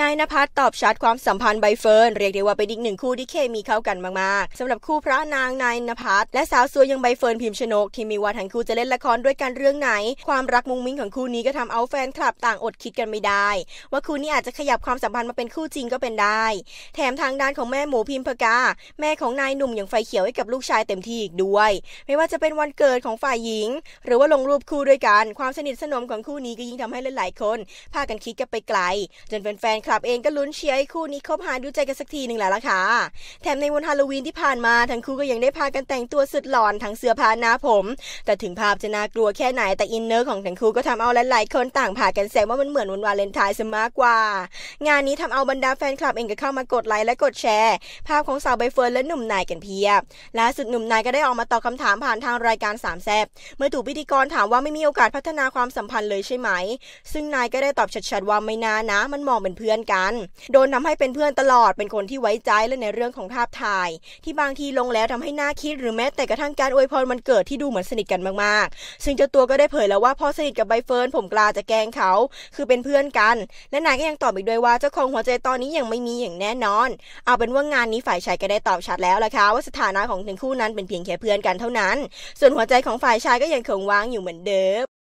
นายนภัสตอบชัดความสัมพันธ์ใบเฟิร์นเรียกได้ว่าเป็นอีกหนึ่งคู่ที่เคมีเข้ากันมากๆ สำหรับคู่พระนางนายนภัสและสาวสวยยังใบเฟิร์นพิมพ์ชนกที่มีว่าทั้งคู่จะเล่นละครด้วยกันเรื่องไหน ความรักมุ้งมิ้งของคู่นี้ก็ทำเอาแฟนคลับต่างอดคิดกันไม่ได้ ว่าคู่นี้อาจจะขยับความสัมพันธ์มาเป็นคู่จริงก็เป็นได้แถมทางด้านของแม่หมูพิมพ์พกาแม่ของนายหนุ่มอย่างไฟเขียวให้กับลูกชายเต็มที่อีกด้วย ไม่ว่าจะเป็นวันเกิดของฝ่ายหญิง หรือว่าลงรูปคู่ด้วยกันความสนิทสนมของคู่นี้ก็ยิ่งทำให้หลายๆคนพากันคิดกันไปไกล จนแฟนคลับเองก็ลุ้นเชียร์ให้คู่นี้คบหาดูใจกันสักทีหนึ่งแล้วล่ะค่ะ แถมในวันฮาโลวีนที่ผ่านมาทั้งคู่ก็ยังได้พากันแต่งตัวสุดหลอนทั้งเสื้อผ้าหน้าผม แต่ถึงภาพจะน่ากลัวแค่ไหน แต่อินเนอร์ ของทั้งคู่ก็ทำเอาหลายๆคนต่างพากันแซวว่ามันเหมือนวันวาเลนไทน์ซะมากกว่า งานนี้ทำเอาบรรดาแฟนคลับเองก็เข้ามากดไลค์และกดแชร์ ภาพของสาวใบเฟิร์นและหนุ่มนายกันเพียบล่าสุดหนุ่มนายก็ได้ออกมาตอบคาถามผ่านทางรายการสามแซบเมื่อถูกพิธีกรถามว่าไม่มีโอกาสพัฒนาความสัมพันธ์เลยใช่ไหม ซึ่งนายก็ได้ตอบชัดๆว่าไม่นานะมันมองเป็นเพื่อนกันโดนทำให้เป็นเพื่อนตลอดเป็นคนที่ไว้ใจและในเรื่องของภาพถ่ายที่บางทีลงแล้วทำให้หน้าคิดหรือแม้แต่กระทั่งการอวยพรมันเกิดที่ดูเหมือนสนิทกันมาก ๆ ซึ่งเจ้าตัวก็ได้เผยแล้วว่าพอสนิทกับใบเฟิร์นผมกลาจะแกงเขาคือเป็นเพื่อนกันและนายก็ยังตอบอีกด้วยว่า เจ้าของหัวใจตอนนี้ยังไม่มีอย่างแน่นอน เอาเป็นว่างานนี้ฝ่ายชายก็ได้ตอบชัดแล้วล่ะคะว่าสถานะของทั้งคู่นั้นเป็นเพียงแค่เพื่อนกันเท่านั้น ส่วนหัวใจของฝ่ายชายก็ยังคงวางอยู่เหมือนเดิม